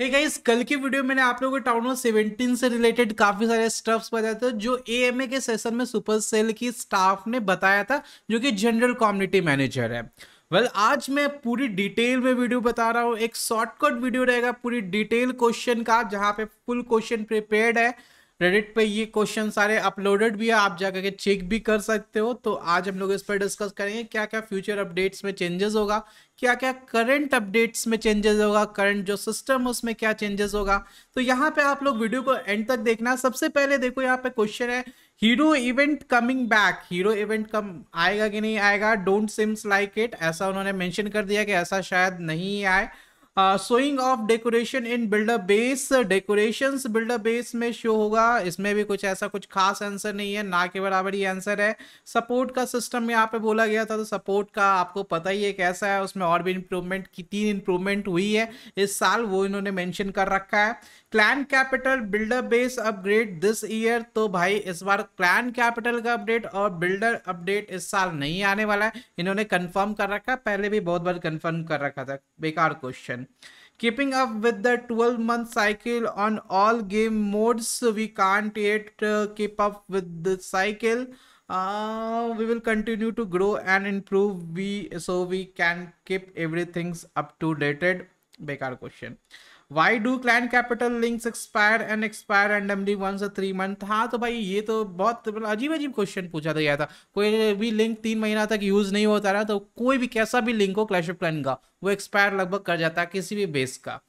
हे hey guys कल की video मैंने आप लोगों को टाउन हॉल सेवेंटीन से रिलेटेड काफी सारे स्टफ्स बताए थे जो एएमए के सेशन में सुपर सेल की स्टाफ ने बताया था जो कि जनरल कम्युनिटी मैनेजर है वेल well, आज मैं पूरी डिटेल में वीडियो बता रहा हूँ एक शॉर्टकट वीडियो रहेगा पूरी डिटेल क्वेश्चन का जहाँ पे फुल क्वेश्चन प्रिपेयर है रेडिट पे ये क्वेश्चन सारे अपलोडेड भी है आप जाकर के चेक भी कर सकते हो तो आज हम लोग इस पर डिस्कस करेंगे क्या क्या फ्यूचर अपडेट्स में चेंजेस होगा क्या क्या करंट अपडेट्स में चेंजेस होगा करंट जो सिस्टम उसमें क्या चेंजेस होगा तो यहाँ पे आप लोग वीडियो को एंड तक देखना सबसे पहले देखो यहाँ पे क्वेश्चन है hero event coming back hero event कम आएगा कि नहीं आएगा डोंट सिम्स लाइक इट ऐसा उन्होंने मेंशन कर दिया कि ऐसा शायद नहीं आए showing of decoration in builder base decoration builder base में शो होगा इसमें भी कुछ ऐसा कुछ खास आंसर नहीं है ना के बराबर ही आंसर है सपोर्ट का सिस्टम यहाँ पे बोला गया था तो सपोर्ट का आपको पता ही है कैसा है उसमें और भी इम्प्रूवमेंट की तीन इम्प्रूवमेंट हुई है इस साल वो इन्होंने मैंशन कर रखा है clan capital builder base upgrade this year तो भाई इस बार क्लैन कैपिटल का अपडेट और बिल्डर अपडेट इस साल नहीं आने वाला है इन्होंने कंफर्म कर रखा पहले भी बहुत बार कंफर्म कर रखा था बेकार question keeping up with the twelve month cycle on all game modes we can't yet keep up with the cycle we will continue to grow and improve we so we can keep every things up to dated बेकार question why do client capital links expire and expire and M D once three month हाँ तो भाई ये तो बहुत अजीब अजीब question पूछा था गया था कोई भी लिंक तीन महीना तक यूज़ नहीं होता रहा तो कोई भी कैसा भी लिंक हो क्लैश ऑफ क्लाइन का वो एक्सपायर लगभग कर जाता है किसी भी बेस का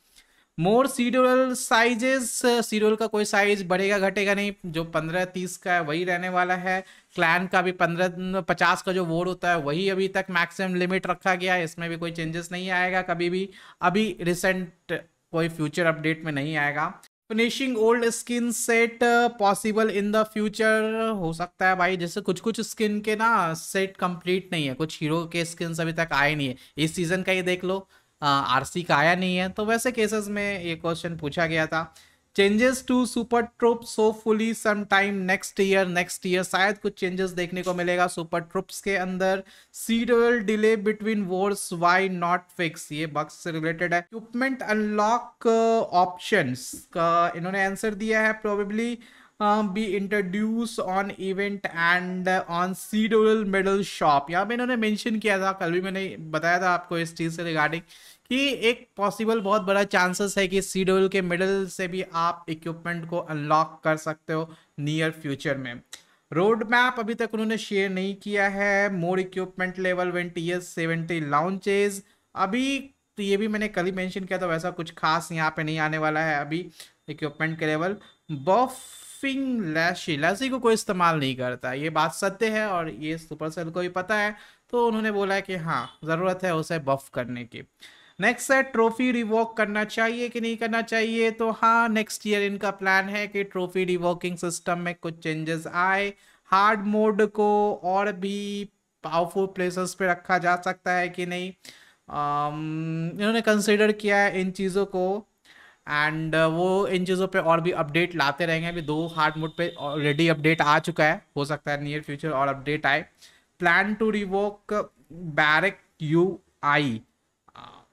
मोर सीड्यूल साइजेस सीड्यूल का कोई साइज बढ़ेगा घटेगा नहीं जो पंद्रह तीस का है वही रहने वाला है क्लैन का भी पंद्रह पचास का जो वोट होता है वही अभी तक मैक्सिमम लिमिट रखा गया है इसमें भी कोई चेंजेस नहीं आएगा कभी भी अभी रिसेंट कोई फ्यूचर अपडेट में नहीं आएगा finishing old skin set possible in the future हो सकता है भाई जैसे कुछ कुछ स्किन के ना सेट कंप्लीट नहीं है कुछ हीरो के स्किन अभी तक आए नहीं है इस सीजन का ये देख लो आरसी का आया नहीं है तो वैसे केसेस में ये क्वेश्चन पूछा गया था changes to super troop so fully some time next year next year शायद कुछ चेंजेस देखने को मिलेगा सुपर ट्रुप्स के अंदर serial delay between wars why not fix ये बक्स से रिलेटेड है इक्विपमेंट अनलॉक ऑप्शन का इन्होंने आंसर दिया है probably be introduce on event and on सीडोल मेडल शॉप यहाँ पे इन्होंने मैंशन किया था कल भी मैंने बताया था आपको इस चीज़ से रिगार्डिंग कि एक पॉसिबल बहुत बड़ा चांसेस है कि सी डब्ल्यू के मिडल से भी आप इक्विपमेंट को अनलॉक कर सकते हो नियर फ्यूचर में रोड मैप अभी तक उन्होंने शेयर नहीं किया है more equipment level one T S seventy launches अभी तो ये भी मैंने कल ही मैंशन किया था वैसा कुछ खास यहाँ पे नहीं आने वाला है अभी इक्विपमेंट के लेवल बफिंग लैशी लैसी को कोई इस्तेमाल नहीं करता ये बात सत्य है और ये सुपर सेल को भी पता है तो उन्होंने बोला है कि हाँ ज़रूरत है उसे बफ करने की नेक्स्ट है ट्रॉफी रिवॉक करना चाहिए कि नहीं करना चाहिए तो हाँ नेक्स्ट ईयर इनका प्लान है कि ट्रॉफी रिवॉकिंग सिस्टम में कुछ चेंजेस आए हार्ड मोड को और भी पावरफुल प्लेसेस पे रखा जा सकता है कि नहीं um, इन्होंने कंसिडर किया है इन चीज़ों को एंड वो इन चीज़ों पे और भी अपडेट लाते रहेंगे अभी दो हार्ड मोड पे ऑलरेडी अपडेट आ चुका है हो सकता है नियर फ्यूचर और अपडेट आए plan to revoke barrack U I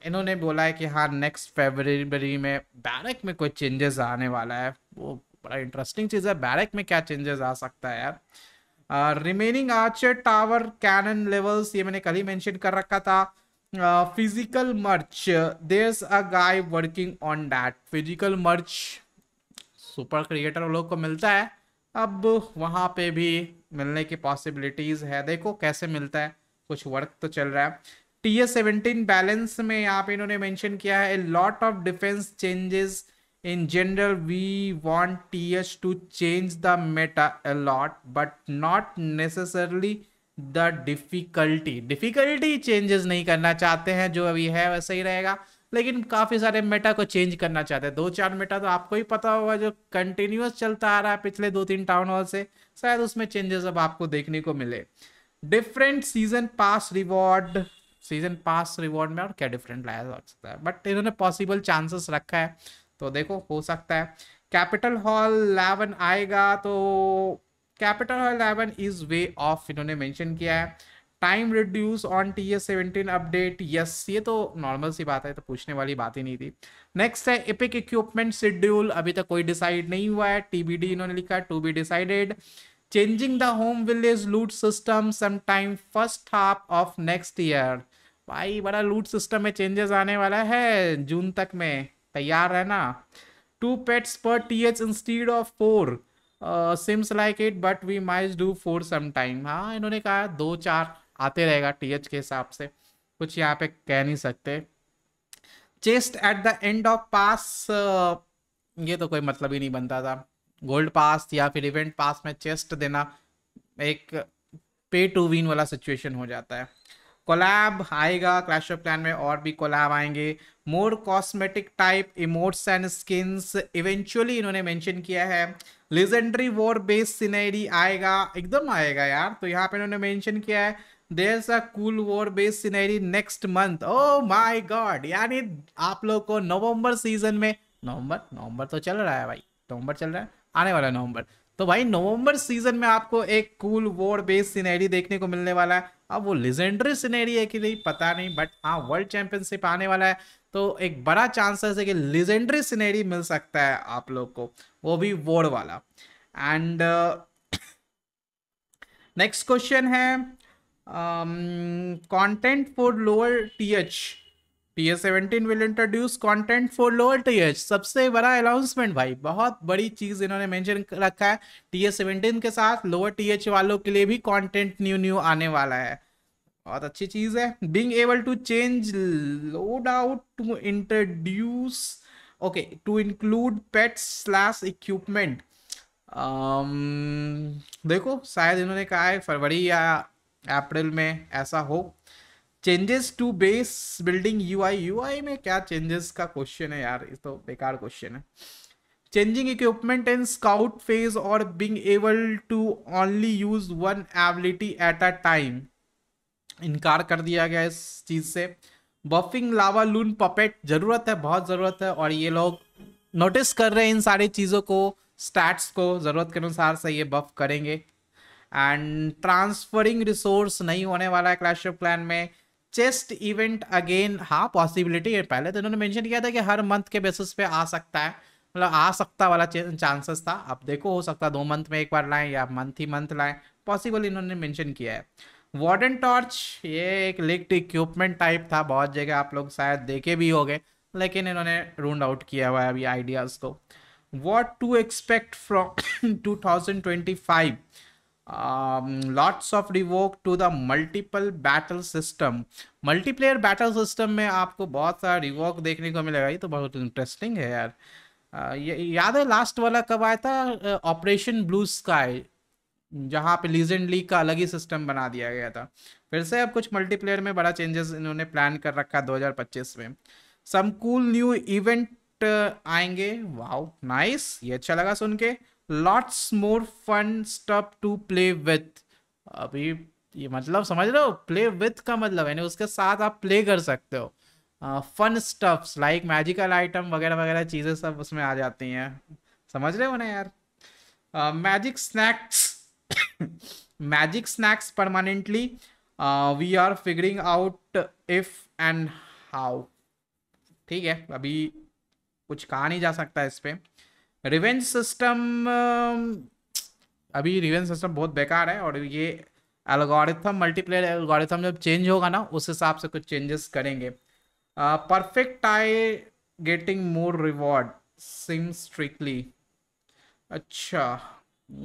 इन्होंने बोला है कि हाँ नेक्स्ट फेबररी में बैरक में कोई चेंजेस आने वाला है वो बड़ा इंटरेस्टिंग चीज़ है बैरक में क्या चेंजेस आ सकता है यार remaining archer tower cannon levels ये मैंने कल ही मैंशन कर रखा था physical merch there's a guy working on that physical merch super creator लोग को मिलता है अब वहाँ पे भी मिलने की पॉसिबिलिटीज़ है देखो कैसे मिलता है कुछ वर्क तो चल रहा है टी एस सेवनटीन बैलेंस में यहाँ पे इन्होंने मेंशन किया है lot of defense changes in general we want ts to change the meta a lot but not necessarily the difficulty difficulty changes नहीं करना चाहते हैं जो अभी है वैसे ही रहेगा लेकिन काफ़ी सारे मेटा को चेंज करना चाहते हैं दो चार मेटा तो आपको ही पता होगा जो कंटिन्यूस चलता आ रहा है पिछले दो तीन टाउन हॉल से शायद उसमें चेंजेस अब आपको देखने को मिले different season pass reward season pass reward में और क्या डिफरेंट लाया जा सकता है बट इन्होंने पॉसिबल चांसेस रखा है तो देखो हो सकता है कैपिटल हॉल इलेवन आएगा तो capital hall eleven is way off इन्होंने मेंशन किया है time reduce on T S seventeen update yes ये तो नॉर्मल सी बात है तो पूछने वाली बात ही नहीं थी नेक्स्ट है इपिक इक्विपमेंट शेड्यूल अभी तक कोई डिसाइड नहीं हुआ है टी बी डी इन्होंने लिखा to be decided changing the home village loot system some time first half of next year भाई बड़ा लूट सिस्टम में चेंजेस आने वाला है जून तक में तैयार है ना two pets per T H instead of four seems like it but we might do four some time हाँ इन्होंने कहा दो चार आते रहेगा टी एच के हिसाब से कुछ यहाँ पे कह नहीं सकते chest at the end of pass ये तो कोई मतलब ही नहीं बनता था गोल्ड पास या फिर इवेंट पास में चेस्ट देना एक पे टू विन वाला सिचुएशन हो जाता है कोलैब आएगा क्लैश ऑफ प्लान में और भी कोलैब आएंगे more cosmetic type emotes and skins eventually इन्होंने मेंशन किया है लेजेंडरी वॉर बेस्ड सीनेरी आएगा एकदम आएगा यार तो यहाँ पे इन्होंने मेंशन किया है there a cool war based scenery next month oh my god यानी आप लोग को नवम्बर सीजन में नवंबर नवंबर तो चल रहा है भाई नवंबर चल रहा है आने वाला नवंबर तो भाई नवंबर सीजन में आपको एक कूल वॉर बेस्ड सीनेरी देखने को मिलने वाला है अब वो लेजेंडरी सीनेरी है कि नहीं पता नहीं बट हाँ वर्ल्ड चैंपियनशिप आने वाला है तो एक बड़ा चांसेस है कि लेजेंडरी सीनेरी मिल सकता है आप लोग को वो भी वॉर वाला एंड नेक्स्ट क्वेश्चन है content for lower TH T S seventeen will introduce content for lower T H सबसे बड़ा अनाउंसमेंट भाई बहुत बड़ी चीज इन्होंने मेंशन रखा है टी एस सेवेंटीन के साथ लोअर टी एच वालों के लिए भी कॉन्टेंट न्यू न्यू आने वाला है बहुत अच्छी चीज है being able to change loadout to introduce okay to include pets slash equipment देखो शायद इन्होंने कहा है फरवरी या अप्रैल में ऐसा हो changes to base building U I U I में क्या चेंजेस का क्वेश्चन है यार ये तो बेकार क्वेश्चन है changing equipment in scout phase और being able to only use one ability at a time इनकार कर दिया गया इस चीज से बफिंग लावा लून पपेट जरूरत है बहुत जरूरत है और ये लोग नोटिस कर रहे हैं इन सारी चीज़ों को स्टैट्स को ज़रूरत के अनुसार से ये बफ करेंगे एंड ट्रांसफरिंग रिसोर्स नहीं होने वाला है क्लैश ऑफ क्लैन में चेस्ट इवेंट अगेन हाँ पॉसिबिलिटी है पहले तो इन्होंने मेंशन किया था कि हर मंथ के बेसिस पे आ सकता है मतलब आ सकता वाला चांसेस था अब देखो हो सकता दो मंथ में एक बार लाएं या मंथ ही मंथ लाएं पॉसिबल इन्होंने मेंशन किया है वार्डन टॉर्च ये एक लिक्ड इक्विपमेंट टाइप था बहुत जगह आप लोग शायद देखे भी हो लेकिन इन्होंने रूंड आउट किया हुआ है अभी आइडियाज़ को what to expect from two thousand twenty five um, lots of revoke to the multiple battle system multiplayer battle system में आपको बहुत सारा revoke देखने को मिलेगा ये तो बहुत interesting है यार uh, याद है लास्ट वाला कब आया था ऑपरेशन ब्लू स्काई जहाँ पे लीजेंड लीग का अलग ही सिस्टम बना दिया गया था फिर से अब कुछ मल्टीप्लेयर में बड़ा चेंजेस इन्होंने प्लान कर रखा 2025 में सम कूल न्यू इवेंट आएंगे वाओ नाइस ये अच्छा लगा सुन के lots more fun stuff to play with अभी ये मतलब समझ रहे हो प्ले विथ का मतलब यानी उसके साथ आप प्ले कर सकते हो fun stuffs like magical item वगैरह वगैरह चीज़ें सब उसमें आ जाती हैं समझ रहे हो ना यार magic snacks magic snacks permanently we are figuring out if and how ठीक है अभी कुछ कहा नहीं जा सकता इस पर रिवेंज सिस्टम अभी रिवेंज सिस्टम बहुत बेकार है और ये एल्गोरिथम मल्टीप्लेयर एल्गोरिथम जब चेंज होगा ना उस हिसाब से कुछ चेंजेस करेंगे perfect I getting more reward seem strictly अच्छा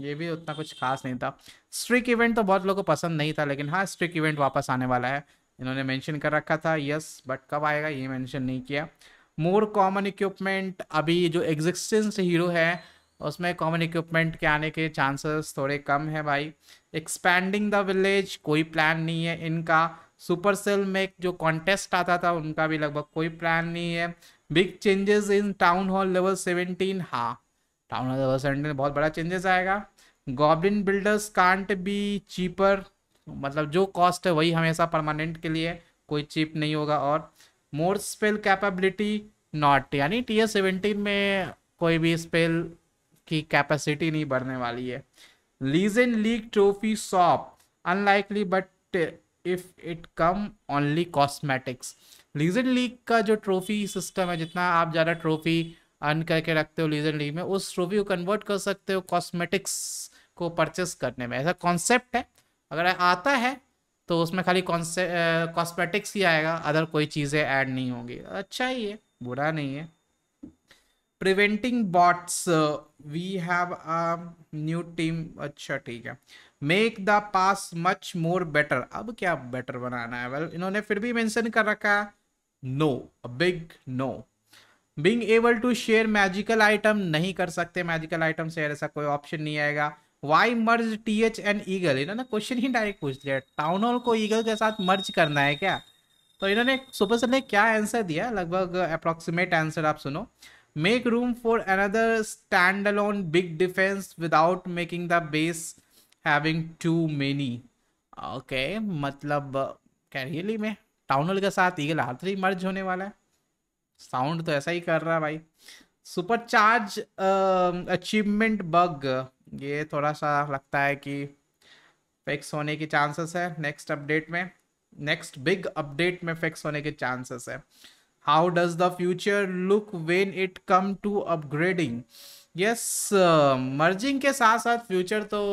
ये भी उतना कुछ खास नहीं था स्ट्रिक इवेंट तो बहुत लोगों को पसंद नहीं था लेकिन हाँ स्ट्रिक इवेंट वापस आने वाला है इन्होंने मेंशन कर रखा था यस बट कब आएगा ये मेंशन नहीं किया मोर कॉमन इक्विपमेंट अभी जो एग्जिस्टेंस हीरो है उसमें कॉमन इक्विपमेंट के आने के चांसेस थोड़े कम है भाई एक्सपैंडिंग द विलेज कोई प्लान नहीं है इनका सुपर सेल में जो कॉन्टेस्ट आता था उनका भी लगभग कोई प्लान नहीं है big changes in town hall level seventeen हाँ टाउन हॉल लेवल सेवनटीन बहुत बड़ा चेंजेस आएगा goblin builders can't be cheaper मतलब जो कॉस्ट है वही हमेशा परमानेंट के लिए कोई चीप नहीं होगा और मोर स्पेल कैपेबिलिटी नॉट यानी टी एस सेवेंटीन में कोई भी स्पेल की कैपेसिटी नहीं बढ़ने वाली है legion league trophy shop unlikely but if it come only cosmetics legion league का जो ट्रॉफी सिस्टम है जितना आप ज़्यादा ट्रॉफी अर्न करके रखते हो लीजन लीग में उस ट्रॉफी को कन्वर्ट कर सकते हो कॉस्मेटिक्स को परचेस करने में ऐसा कॉन्सेप्ट है अगर आता है तो उसमें खाली कॉस्मेटिक्स ही आएगा अदर कोई चीज़ें ऐड नहीं होंगी अच्छा ही है बुरा नहीं है preventing bots we have a new team अच्छा ठीक है make the pass much more better अब क्या बेटर बनाना है वेल इन्होंने फिर भी मेंशन कर रखा है no big no being able to share magical item नहीं कर सकते मैजिकल आइटम शेयर ऐसा कोई ऑप्शन नहीं आएगा why merge T H and eagle इन्होंने क्वेश्चन ही डायरेक्ट पूछ लिया टाउन हॉल को ईगल के साथ मर्ज करना है क्या तो इन्होंने सुपर सर ने क्या आंसर दिया लगभग अप्रॉक्सीमेट आंसर आप सुनो make room for another standalone big defense without making the base having too many okay मतलब कैरियली में टाउन हॉल के साथ ईगल हाथ ही मर्ज होने वाला है साउंड तो ऐसा ही कर रहा है भाई सुपर चार्ज अचीवमेंट बग ये थोड़ा सा लगता है कि फिक्स होने की चांसेस है नेक्स्ट अपडेट में नेक्स्ट बिग अपडेट में फिक्स होने के चांसेस है how does the future look when it come to upgrading yes merging के साथ साथ फ्यूचर तो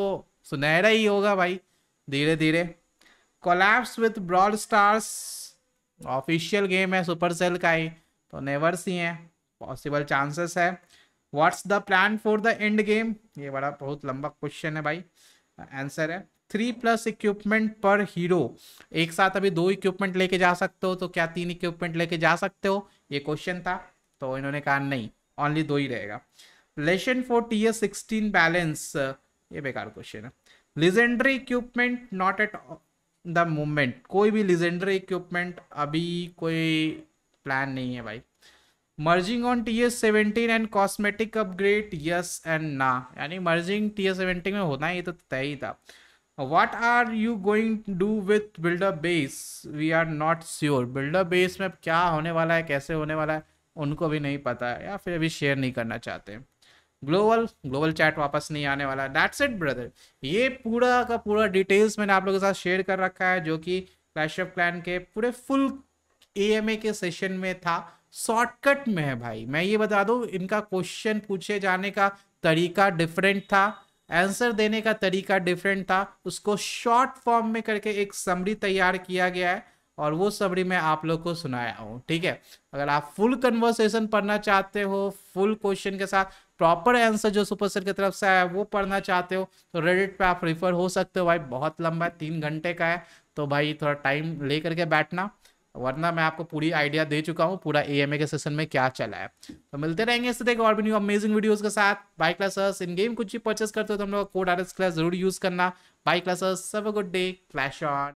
सुनहरा ही होगा भाई धीरे धीरे collapse with Brawl Stars official game है सुपर सेल का ही तो नेवर सी है पॉसिबल चांसेस है what's the plan for the end game ये बड़ा बहुत लंबा क्वेश्चन है भाई आंसर है three plus equipment per hero एक साथ अभी दो इक्विपमेंट लेके जा सकते हो तो क्या तीन इक्विपमेंट लेके जा सकते हो ये क्वेश्चन था तो इन्होंने कहा नहीं ओनली दो ही रहेगा लेशन for T S sixteen balance ये बेकार क्वेश्चन है legendary equipment not at the moment कोई भी लिजेंडरी इक्विपमेंट अभी कोई प्लान नहीं है भाई merging on T S seventeen and cosmetic upgrade yes and no यानी मर्जिंग टी एस सेवेंटीन में होना ये तो तय ही था what are you going do with builder base we are not sure builder base में क्या होने वाला है कैसे होने वाला है उनको भी नहीं पता है या फिर अभी शेयर नहीं करना चाहते ग्लोबल ग्लोबल चैट वापस नहीं आने वाला दैट्स इट ब्रदर ये पूरा का पूरा डिटेल्स मैंने आप लोगों के साथ शेयर कर रखा है जो कि क्लैश ऑफ क्लैन के पूरे फुल ए के सेशन में था शॉर्टकट में है भाई मैं ये बता दूं इनका क्वेश्चन पूछे जाने का तरीका डिफरेंट था आंसर देने का तरीका डिफरेंट था उसको शॉर्ट फॉर्म में करके एक समरी तैयार किया गया है और वो समरी मैं आप लोग को सुनाया हूँ ठीक है अगर आप फुल कन्वर्सेशन पढ़ना चाहते हो फुल क्वेश्चन के साथ प्रॉपर आंसर जो सुपर सर की तरफ से आया वो पढ़ना चाहते हो तो रेडिट पे आप रिफर हो सकते हो भाई बहुत लंबा है तीन घंटे का है तो भाई थोड़ा टाइम ले करके बैठना वरना मैं आपको पूरी आइडिया दे चुका हूँ पूरा ए के सेशन में क्या चला है तो मिलते रहेंगे इससे देखो और भी न्यू अमेजिंग वीडियोस के साथ बाई क्लासेस इन गेम कुछ भी परचेस करते हो तो हम लोग कोड आर क्लास जरूर यूज करना बाई क्लासेस सब गुड डे क्लैश ऑन